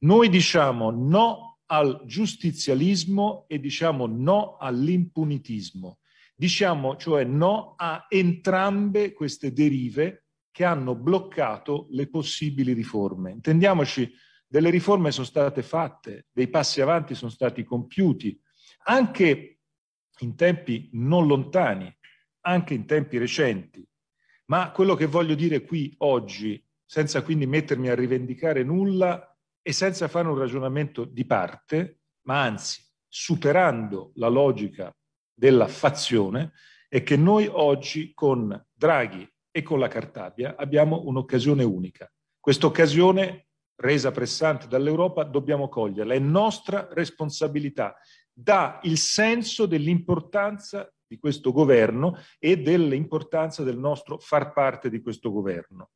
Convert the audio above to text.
Noi diciamo no al giustizialismo e diciamo no all'impunitismo. Diciamo cioè no a entrambe queste derive che hanno bloccato le possibili riforme. Intendiamoci, delle riforme sono state fatte, dei passi avanti sono stati compiuti, anche in tempi non lontani, anche in tempi recenti. Ma quello che voglio dire qui oggi, senza quindi mettermi a rivendicare nulla, e senza fare un ragionamento di parte, ma anzi superando la logica della fazione, è che noi oggi con Draghi e con la Cartabia abbiamo un'occasione unica. Questa occasione, resa pressante dall'Europa, dobbiamo coglierla. È nostra responsabilità. Dà il senso dell'importanza di questo governo e dell'importanza del nostro far parte di questo governo.